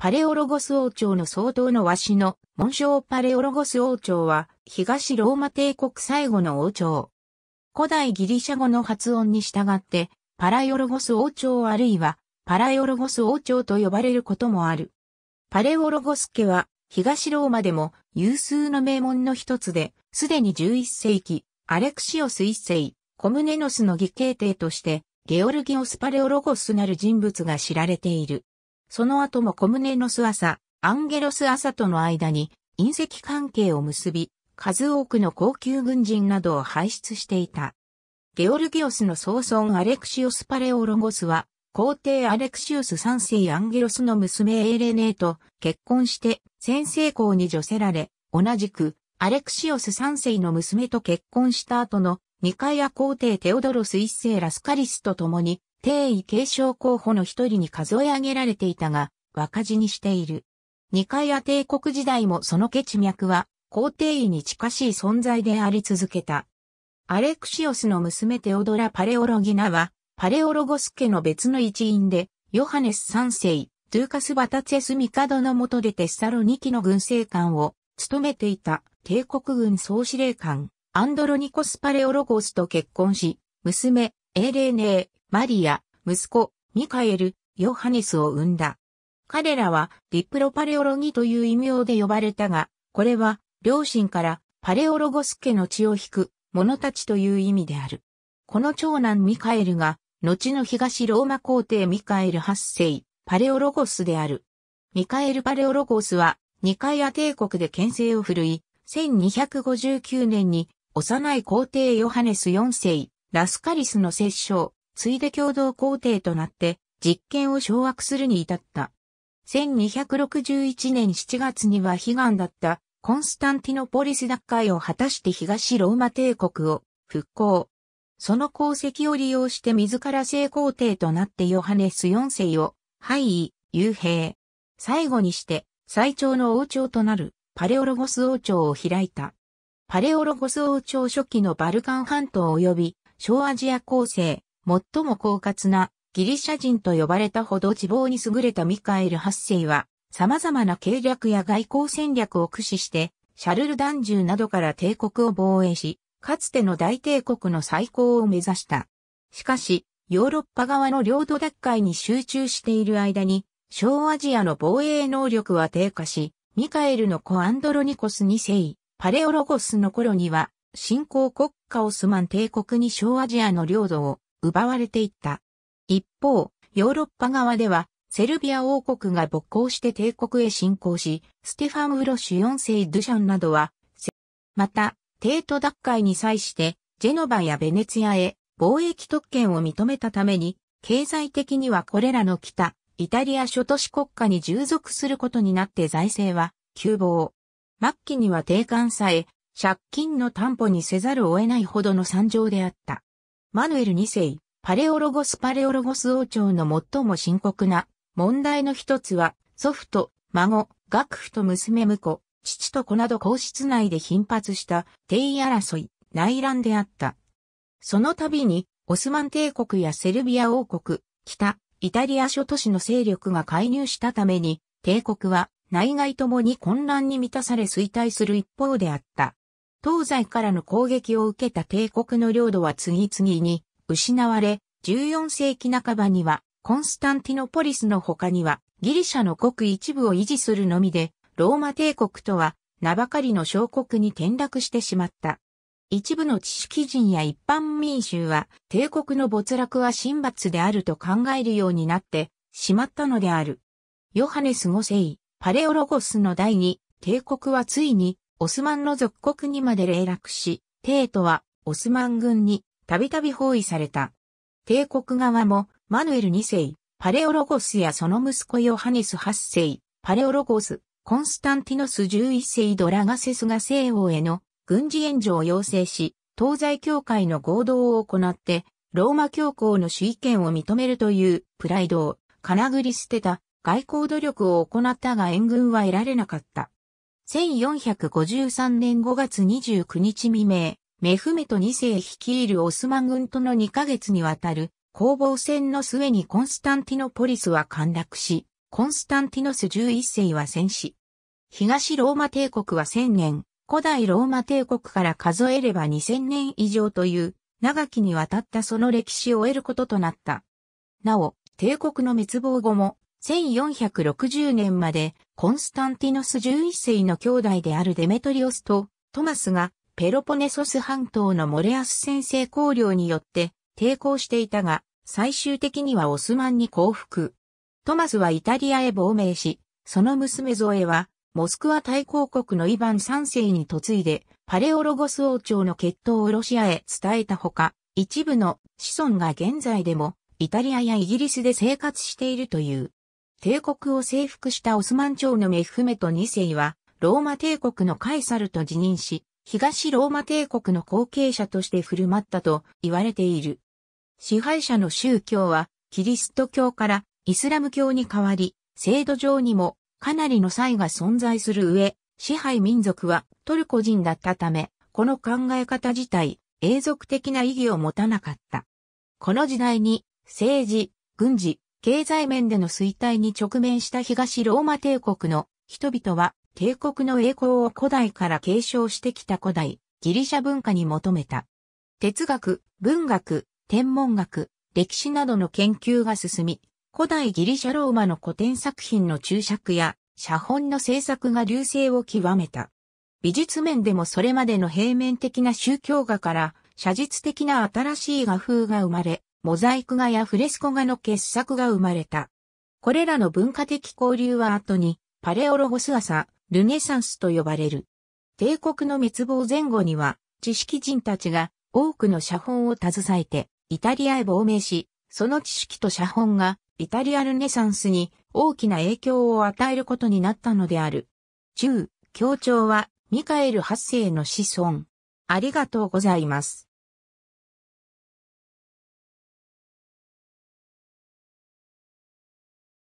パレオロゴス王朝の総統の和紙の紋章パレオロゴス王朝は東ローマ帝国最後の王朝。古代ギリシャ語の発音に従ってパラヨロゴス王朝あるいはパラヨロゴス王朝と呼ばれることもある。パレオロゴス家は東ローマでも有数の名門の一つで、すでに11世紀、アレクシオス一世、コムネノスの義兄帝として、ゲオルギオス・パレオロゴスなる人物が知られている。その後もコムネノス朝、アンゲロス朝との間に隕石関係を結び、数多くの高級軍人などを輩出していた。ゲオルギオスの総孫アレクシオス・パレオロゴスは、皇帝アレクシウス三世アンゲロスの娘エーレネーと結婚して先生校に除せられ、同じくアレクシオス三世の娘と結婚した後のニカイア皇帝テオドロス一世ラスカリスと共に帝位継承候補の一人に数え上げられていたが、若字にしている。二階亜帝国時代もその血脈は、皇帝位に近しい存在であり続けた。アレクシオスの娘テオドラ・パレオロギナは、パレオロゴス家の別の一員で、ヨハネス三世、トゥーカス・バタツェス・ミカドの下でテッサロニキの軍政官を務めていた帝国軍総司令官、アンドロニコス・パレオロゴスと結婚し、娘、エーレーネー、マリア、息子、ミカエル、ヨハネスを生んだ。彼らはディプロパレオロギという異名で呼ばれたが、これは両親からパレオロゴス家の血を引く者たちという意味である。この長男ミカエルが、後の東ローマ皇帝ミカエル8世、パレオロゴスである。ミカエル・パレオロゴスは、ニカイア帝国で牽制を振るい、1259年に幼い皇帝ヨハネス4世、ラスカリスの摂政、ついで共同皇帝となって、実権を掌握するに至った。1261年7月には悲願だったコンスタンティノポリス奪回を果たして東ローマ帝国を復興。その功績を利用して自ら正皇帝となってヨハネス4世を廃位、幽閉。最後にして最長の王朝となるパレオロゴス王朝を開いた。パレオロゴス王朝初期のバルカン半島及び小アジア構成、最も狡猾なギリシャ人と呼ばれたほど自暴に優れたミカエル8世は、様々な計略や外交戦略を駆使して、シャルル弾銃などから帝国を防衛し、かつての大帝国の再興を目指した。しかし、ヨーロッパ側の領土奪回に集中している間に、小アジアの防衛能力は低下し、ミカエルの子アンドロニコス2世、パレオロゴスの頃には、新興国家オスマン帝国に小アジアの領土を奪われていった。一方、ヨーロッパ側では、セルビア王国が勃興して帝国へ侵攻し、ステファン・ウロシュ4世ドゥシャンなどは、また、帝都奪回に際して、ジェノバやベネツィアへ貿易特権を認めたために、経済的にはこれらの北、イタリア諸都市国家に従属することになって財政は、急防。末期には定款さえ、借金の担保にせざるを得ないほどの惨状であった。マヌエル2世、パレオロゴスパレオロゴス王朝の最も深刻な問題の一つは、祖父と孫、学父と娘婿、父と子など皇室内で頻発した定位争い、内乱であった。その度に、オスマン帝国やセルビア王国、北、イタリア諸都市の勢力が介入したために、帝国は内外ともに混乱に満たされ衰退する一方であった。東西からの攻撃を受けた帝国の領土は次々に失われ、14世紀半ばにはコンスタンティノポリスの他にはギリシャの国一部を維持するのみで、ローマ帝国とは名ばかりの小国に転落してしまった。一部の知識人や一般民衆は帝国の没落は神罰であると考えるようになってしまったのである。ヨハネス5世、パレオロゴスの第二帝国はついにオスマンの属国にまで霊落し、帝都はオスマン軍にたびたび包囲された。帝国側もマヌエル2世、パレオロゴスやその息子ヨハネス8世、パレオロゴス、コンスタンティノス11世ドラガセスが西欧への軍事援助を要請し、東西教会の合同を行って、ローマ教皇の主意権を認めるというプライドをかなぐり捨てた外交努力を行ったが援軍は得られなかった。1453年5月29日未明、メフメト2世率いるオスマン軍との2ヶ月にわたる攻防戦の末にコンスタンティノポリスは陥落し、コンスタンティノス11世は戦死。東ローマ帝国は1000年、古代ローマ帝国から数えれば2000年以上という、長きにわたったその歴史を得ることとなった。なお、帝国の滅亡後も、1460年までコンスタンティノス11世の兄弟であるデメトリオスとトマスがペロポネソス半島のモレアス先制公領によって抵抗していたが、最終的にはオスマンに降伏。トマスはイタリアへ亡命し、その娘ゾエは、モスクワ大公国のイヴァン3世に嫁いで、パレオロゴス王朝の血統をロシアへ伝えたほか、一部の子孫が現在でも、イタリアやイギリスで生活しているという。帝国を征服したオスマン朝のメフメト2世は、ローマ帝国のカイサルと辞任し、東ローマ帝国の後継者として振る舞ったと言われている。支配者の宗教は、キリスト教からイスラム教に変わり、制度上にもかなりの差異が存在する上、支配民族はトルコ人だったため、この考え方自体、永続的な意義を持たなかった。この時代に、政治、軍事、経済面での衰退に直面した東ローマ帝国の人々は帝国の栄光を古代から継承してきた古代ギリシャ文化に求めた。哲学、文学、天文学、歴史などの研究が進み、古代ギリシャローマの古典作品の注釈や写本の制作が流星を極めた。美術面でもそれまでの平面的な宗教画から写実的な新しい画風が生まれ、モザイク画やフレスコ画の傑作が生まれた。これらの文化的交流は後に、パレオロゴス朝、ルネサンスと呼ばれる。帝国の滅亡前後には、知識人たちが多くの写本を携えて、イタリアへ亡命し、その知識と写本が、イタリアルネサンスに大きな影響を与えることになったのである。中、協調は、ミカエル8世の子孫。ありがとうございます。